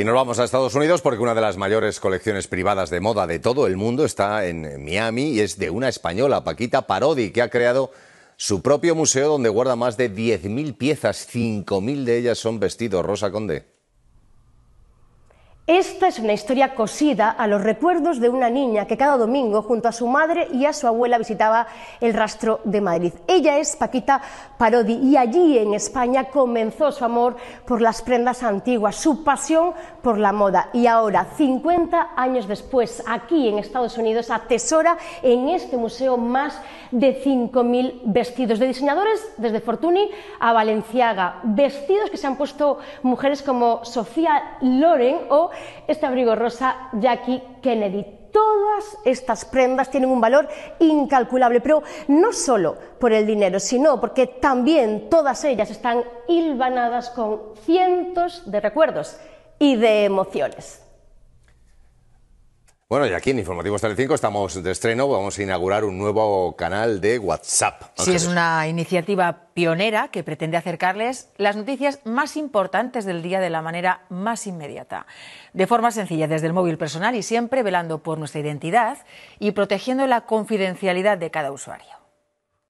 Y nos vamos a Estados Unidos porque una de las mayores colecciones privadas de moda de todo el mundo está en Miami y es de una española, Paquita Parodi, que ha creado su propio museo donde guarda más de 10.000 piezas, 5.000 de ellas son vestidos. Rosa Conde. Esta es una historia cosida a los recuerdos de una niña que cada domingo junto a su madre y a su abuela visitaba el rastro de Madrid. Ella es Paquita Parodi y allí en España comenzó su amor por las prendas antiguas, su pasión por la moda y ahora, 50 años después, aquí en Estados Unidos, atesora en este museo más de 5.000 vestidos de diseñadores desde Fortuny a Valenciaga. Vestidos que se han puesto mujeres como Sofía Loren o este abrigo rosa Jackie Kennedy. Todas estas prendas tienen un valor incalculable, pero no solo por el dinero, sino porque también todas ellas están hilvanadas con cientos de recuerdos y de emociones. Bueno, y aquí en Informativos Telecinco estamos de estreno, vamos a inaugurar un nuevo canal de WhatsApp. Sí, es una iniciativa pionera que pretende acercarles las noticias más importantes del día de la manera más inmediata, de forma sencilla desde el móvil personal y siempre velando por nuestra identidad y protegiendo la confidencialidad de cada usuario.